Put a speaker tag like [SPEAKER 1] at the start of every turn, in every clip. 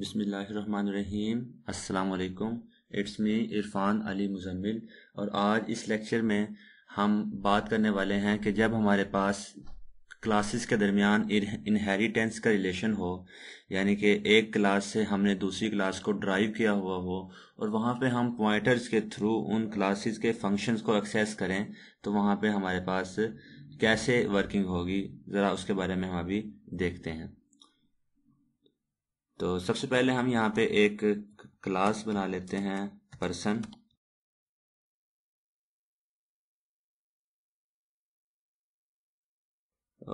[SPEAKER 1] बिसमीम् अल्लाम it's me Irfan Ali Muzammil और आज इस लेक्चर में हम बात करने वाले हैं कि जब हमारे पास क्लासेस के दरमियान इनहेरिटेंस का रिलेशन हो यानी कि एक क्लास से हमने दूसरी क्लास को ड्राइव किया हुआ हो और वहाँ पे हम पॉइंटर्स के थ्रू उन क्लासेस के फंक्शंस को एक्सेस करें तो वहाँ पे हमारे पास कैसे वर्किंग होगी ज़रा उसके बारे में हम अभी देखते हैं तो सबसे पहले हम यहाँ पे एक क्लास बना लेते हैं पर्सन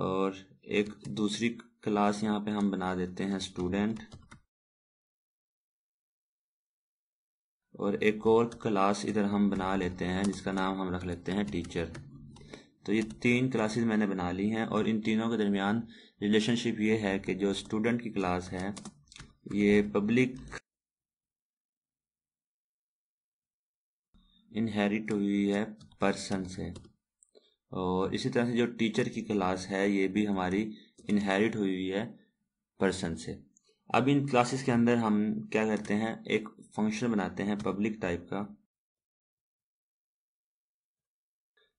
[SPEAKER 1] और एक दूसरी क्लास यहाँ पे हम बना देते हैं स्टूडेंट और एक और क्लास इधर हम बना लेते हैं जिसका नाम हम रख लेते हैं टीचर तो ये तीन क्लासेस मैंने बना ली हैं और इन तीनों के दरमियान रिलेशनशिप ये है कि जो स्टूडेंट की क्लास है ये पब्लिक इनहेरिट हुई है पर्सन से और इसी तरह से जो टीचर की क्लास है ये भी हमारी इनहेरिट हुई हुई है पर्सन से अब इन क्लासेस के अंदर हम क्या करते हैं एक फंक्शन बनाते हैं पब्लिक टाइप का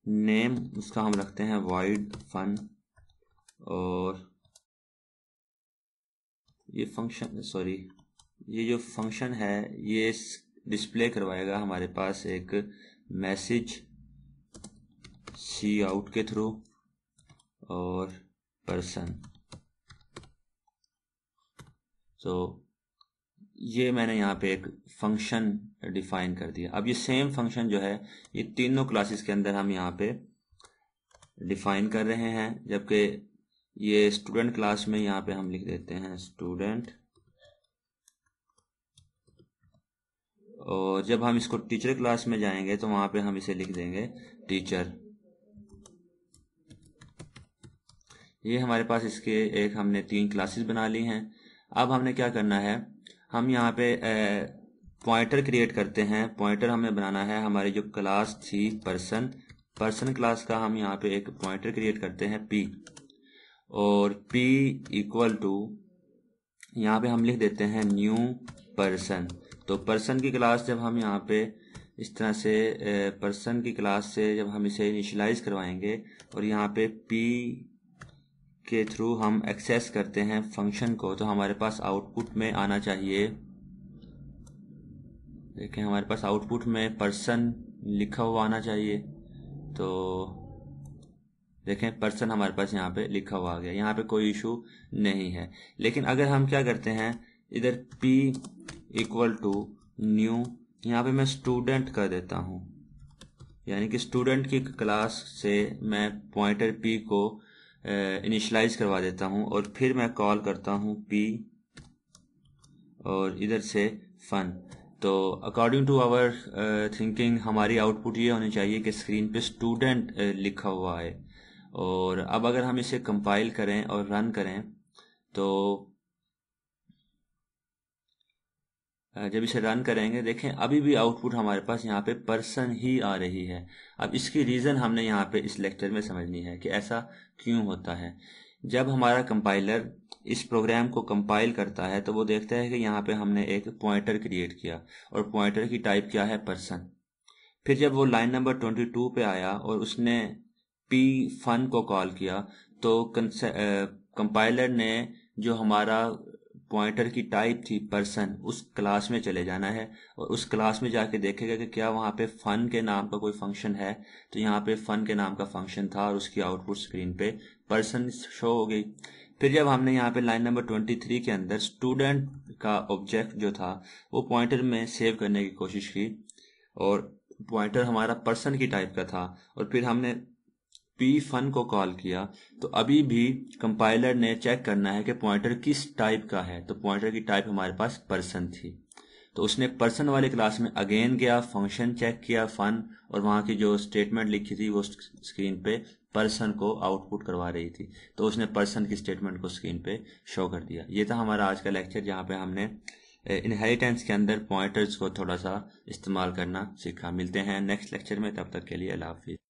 [SPEAKER 1] नेम उसका हम रखते हैं वाइड फन और ये फंक्शन सॉरी ये जो फंक्शन है ये डिस्प्ले करवाएगा हमारे पास एक मैसेज सी आउट के थ्रू और पर्सन तो ये मैंने यहाँ पे एक फंक्शन डिफाइन कर दिया अब ये सेम फंक्शन जो है ये तीनों क्लासेस के अंदर हम यहाँ पे डिफाइन कर रहे हैं जबकि ये स्टूडेंट क्लास में यहाँ पे हम लिख देते हैं स्टूडेंट और जब हम इसको टीचर क्लास में जाएंगे तो वहां पे हम इसे लिख देंगे टीचर ये हमारे पास इसके एक हमने तीन क्लासेस बना ली हैं अब हमने क्या करना है हम यहाँ पे पॉइंटर क्रिएट करते हैं पॉइंटर हमें बनाना है हमारी जो क्लास थी पर्सन पर्सन क्लास का हम यहाँ पे एक पॉइंटर क्रिएट करते हैं पी और पी इक्वल टू यहाँ पे हम लिख देते हैं न्यू पर्सन तो पर्सन की क्लास जब हम यहाँ पे इस तरह से पर्सन की क्लास से जब हम इसे इनिशलाइज करवाएंगे और यहाँ पे पी के थ्रू हम एक्सेस करते हैं फंक्शन को तो हमारे पास आउटपुट में आना चाहिए देखें हमारे पास आउटपुट में पर्सन लिखा हुआ आना चाहिए तो देखें पर्सन हमारे पास यहाँ पे लिखा हुआ आ गया यहाँ पे कोई इशू नहीं है लेकिन अगर हम क्या करते हैं इधर p इक्वल टू न्यू यहाँ पे मैं स्टूडेंट कर देता हूँ यानी कि स्टूडेंट की क्लास से मैं पॉइंटर p को इनिशलाइज करवा देता हूँ और फिर मैं कॉल करता हूँ p और इधर से फन तो अकॉर्डिंग टू आवर थिंकिंग हमारी आउटपुट ये होनी चाहिए कि स्क्रीन पे स्टूडेंट लिखा हुआ है और अब अगर हम इसे कंपाइल करें और रन करें तो जब इसे रन करेंगे देखें अभी भी आउटपुट हमारे पास यहाँ पे पर्सन ही आ रही है अब इसकी रीज़न हमने यहाँ पे इस लेक्चर में समझनी है कि ऐसा क्यों होता है जब हमारा कंपाइलर इस प्रोग्राम को कंपाइल करता है तो वो देखता है कि यहाँ पे हमने एक पॉइंटर क्रिएट किया और पॉइंटर की टाइप क्या है पर्सन फिर जब वो लाइन नंबर ट्वेंटी टू पे आया और उसने पी फन को कॉल किया तो कंपाइलर ने जो हमारा पॉइंटर की टाइप थी पर्सन उस क्लास में चले जाना है और उस क्लास में जाके देखेगा कि क्या वहां पे फन के नाम का कोई फंक्शन है तो यहाँ पे फन के नाम का फंक्शन था और उसकी आउटपुट स्क्रीन पे पर्सन शो हो गई फिर जब हमने यहाँ पे लाइन नंबर ट्वेंटी थ्री के अंदर स्टूडेंट का ऑब्जेक्ट जो था वो पॉइंटर में सेव करने की कोशिश की और पॉइंटर हमारा पर्सन की टाइप का था और फिर हमने पी फन को कॉल किया तो अभी भी कंपाइलर ने चेक करना है कि पॉइंटर किस टाइप का है तो पॉइंटर की टाइप हमारे पास पर्सन थी तो उसने पर्सन वाले क्लास में अगेन गया फंक्शन चेक किया फन और वहां की जो स्टेटमेंट लिखी थी वो स्क्रीन पे पर्सन को आउटपुट करवा रही थी तो उसने पर्सन की स्टेटमेंट को स्क्रीन पे शो कर दिया ये था हमारा आज का लेक्चर जहाँ पे हमने इनहेरिटेंस के अंदर पॉइंटर्स को थोड़ा सा इस्तेमाल करना सीखा मिलते हैं नेक्स्ट लेक्चर में तब तक के लिए अल्लाह हाफिज़